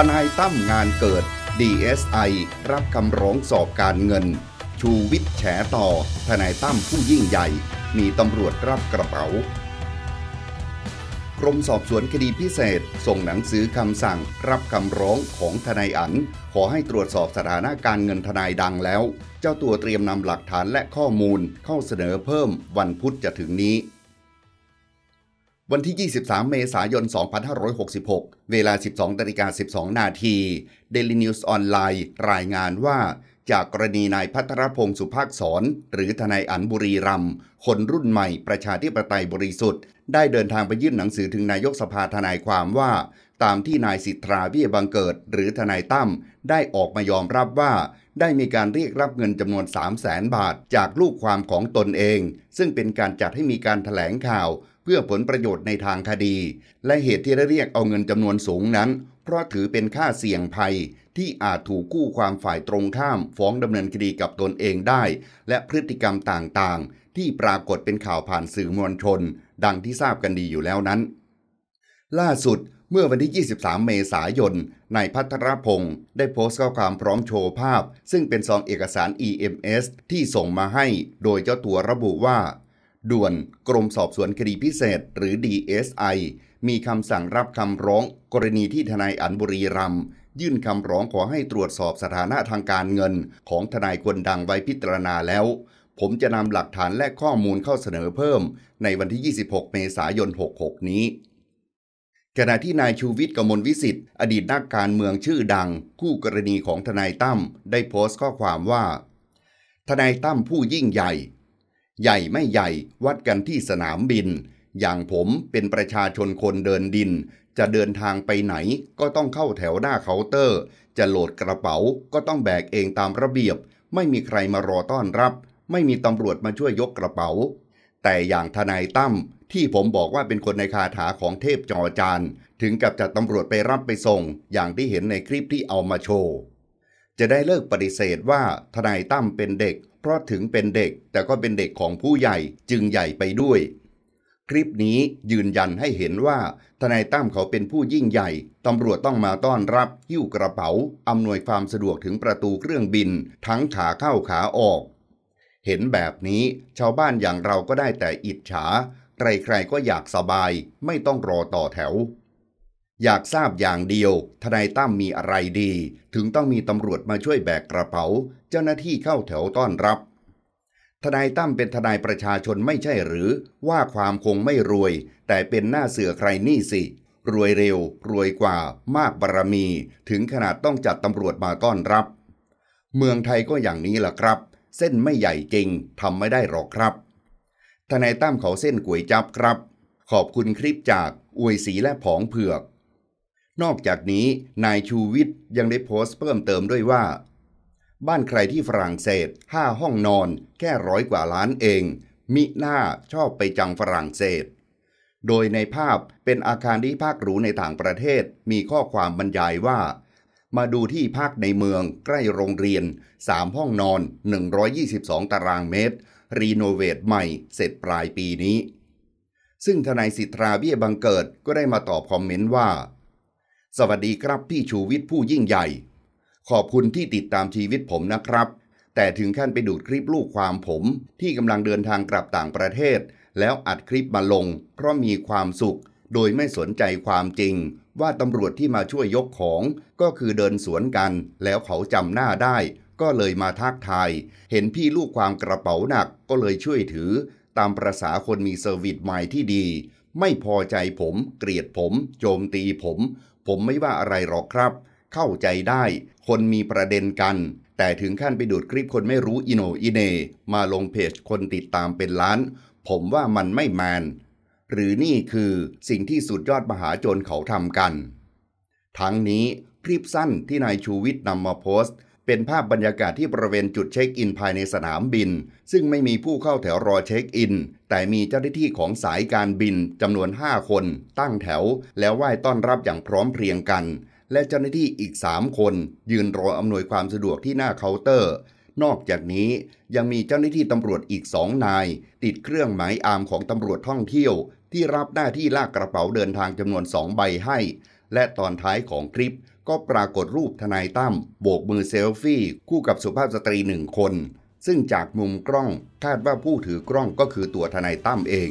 ทนายตั้มงานเกิด DSI รับคำร้องสอบการเงิน ชูวิทย์แฉต่อ ทนายตั้มผู้ยิ่งใหญ่ มีตำรวจรับกระเป๋ากรมสอบสวนคดีพิเศษส่งหนังสือคำสั่ง รับคำร้องของทนายอัน ขอให้ตรวจสอบสถานะการเงินทนายดังแล้ว เจ้าตัวเตรียมนำหลักฐานและข้อมูลเข้าเสนอเพิ่มวันพุธจะถึงนี้วันที่ 23 เมษายน 2566 เวลา 12นาฬิกา12นาที Daily News ออนไลน์ รายงานว่า จากกรณีนายพัทรพงศ์สุภาคสอนหรือทนายอันบุรีรัมคนรุ่นใหม่ ประชาธิปไตยบริสุทธิ์ ได้เดินทางไปยื่นหนังสือถึงนายกสภาทนายความว่า ตามที่นายสิทธาเบี้ยบังเกิด หรือทนายตั้มได้ออกมายอมรับว่า ได้มีการเรียกรับเงินจำนวน 3 0 0แสนบาท จากลูกความของตนเอง ซึ่งเป็นการจัดให้มีการถแถลงข่าวพื่อผลประโยชน์ในทางคดี และเหตุที่ได้เรียกเอาเงินจำนวนสูงนั้น เพราะถือเป็นค่าเสี่ยงภัยที่อาจถูกกู้ความฝ่ายตรงข้ามฟ้องดำเนินคดีกับตนเองได้ และพฤติกรรมต่างๆ ที่ปรากฏเป็นข่าวผ่านสื่อมวลชน ดังที่ทราบกันดีอยู่แล้วนั้น ล่าสุดเมื่อวันที่ 23 เมษายน นายพัทรพงศ์ได้โพสต์ข้อความพร้อมโชว์ภาพซึ่งเป็นซองเอกสาร EMS ที่ส่งมาให้ โดยเจ้าตัวระบุว่าด่วนกรมสอบสวนคดีพิเศษ หรือ DSI มีคำสั่งรับคำร้อง กรณีที่ทนายอันบุรีรัมยื่นคำร้องขอให้ตรวจสอบสถานะทางการเงิน ของทนายคนดังไว้พิจารณาแล้ว ผมจะนำหลักฐานและข้อมูลเข้าเสนอเพิ่ม ในวันที่ 26 เมษายน 66 นี้ ขณะที่นายชูวิทย์กมลวิสิทธิ์อดีตนักการเมืองชื่อดัง คู่กรณีของทนายตั้มได้โพสต์ข้อความว่า ทนายตั้มผู้ยิ่งใหญ่ใหญ่ไม่ใหญ่วัดกันที่สนามบิน อย่างผมเป็นประชาชนคนเดินดิน จะเดินทางไปไหน ก็ต้องเข้าแถวหน้าเคาน์เตอร์ จะโหลดกระเป๋าก็ต้องแบกเองตามระเบียบ ไม่มีใครมารอต้อนรับ ไม่มีตำรวจมาช่วยยกกระเป๋า แต่อย่างทนายตั้มที่ผมบอกว่าเป็นคนในคาถาของเทพจอจานถึงกับจัดตำรวจไปรับไปส่งอย่างที่เห็นในคลิปที่เอามาโชว์จะได้เลิกปฏิเสธว่าทนายตั้มเป็นเด็กพราะถึงเป็นเด็กแต่ก็เป็นเด็กของผู้ใหญ่จึงใหญ่ไปด้วย คลิปนี้ยืนยันให้เห็นว่า ทนายตั้มเขาเป็นผู้ยิ่งใหญ่ ตำรวจต้องมาต้อนรับ หิ้วกระเป๋า อำนวยความสะดวกถึงประตูเครื่องบิน ทั้งขาเข้าขาออก เห็นแบบนี้ ชาวบ้านอย่างเราก็ได้แต่อิจฉาใครๆก็อยากสบาย ไม่ต้องรอต่อแถวอยากทราบอย่างเดียวทนายตั้มมีอะไรดี ถึงต้องมีตำรวจมาช่วยแบกกระเป๋า เจ้าหน้าที่เข้าแถวต้อนรับ ทนายตั้มเป็นทนายประชาชนไม่ใช่หรือ ว่าความคงไม่รวย แต่เป็นหน้าเสือใครนี่สิ รวยเร็วรวยกว่ามากบารรมี ถึงขนาดต้องจัดตำรวจมาต้อนรับ เมืองไทยก็อย่างนี้ล่ะครับ เส้นไม่ใหญ่จริงทำไม่ได้หรอกครับทนายตั้มเขาเส้นก๋วยจับครับ ขอบคุณคลิปจากอวยสีและผองเผือกนอกจากนี้นายชูวิทย์ยังได้โพสต์ เพิ่มเติมด้วยว่า บ้านใครที่ฝรั่งเศสห้าห้องนอน แค่ร้อยกว่าล้านเอง มิหน้าชอบไปจังฝรั่งเศส โดยในภาพเป็นอาคารที่พักหรูในต่างประเทศมีข้อความบรรยายว่า มาดูที่พักในเมืองใกล้โรงเรียน 3 ห้องนอน 122 ตารางเมตร รีโนเวทใหม่ เสร็จปลายปีนี้ ซึ่งทนายสิทธาเบี้ยบังเกิดก็ได้มาตอบคอมเมนต์ว่าสวัสดีครับพี่ชูวิทย์ผู้ยิ่งใหญ่ ขอบคุณที่ติดตามชีวิตผมนะครับ แต่ถึงขั้นไปดูดคลิปลูกความผม ที่กำลังเดินทางกลับต่างประเทศ แล้วอัดคลิปมาลง เพราะมีความสุข โดยไม่สนใจความจริง ว่าตำรวจที่มาช่วยยกของก็คือเดินสวนกัน แล้วเขาจำหน้าได้ ก็เลยมาทักทาย เห็นพี่ลูกความกระเป๋าหนักก็เลยช่วยถือ ตามประษาคนมีเซอร์วิสใหม่ที่ดีไม่พอใจผม เกลียดผม โจมตีผม ผมไม่ว่าอะไรหรอกครับ เข้าใจได้ คนมีประเด็นกัน แต่ถึงขั้นไปดูดคลิปคนไม่รู้อิโนอิเนมาลงเพจคนติดตามเป็นล้าน ผมว่ามันไม่แมนหรือนี่คือสิ่งที่สุดยอดมหาโจรเขาทำกัน ทั้งนี้คลิปสั้นที่นายชูวิทย์นำมาโพสต์เป็นภาพบรรยากาศที่บริเวณจุดเช็คอินภายในสนามบิน ซึ่งไม่มีผู้เข้าแถวรอเช็คอิน แต่มีเจ้าหน้าที่ของสายการบินจำนวน 5 คน ตั้งแถวแล้วไหว้ต้อนรับอย่างพร้อมเพรียงกัน และเจ้าหน้าที่อีก 3 คน ยืนรออำนวยความสะดวกที่หน้าเคาน์เตอร์ นอกจากนี้ยังมีเจ้าหน้าที่ตำรวจอีกสองนาย ติดเครื่องหมายอามของตำรวจท่องเที่ยว ที่รับหน้าที่ลากกระเป๋าเดินทางจำนวนสองใบให้ และตอนท้ายของคลิปก็ปรากฏรูปทนายตั้มโบกมือเซลฟี่ คู่กับสุภาพสตรีหนึ่งคน ซึ่งจากมุมกล้องคาดว่าผู้ถือกล้องก็คือตัวทนายตั้มเอง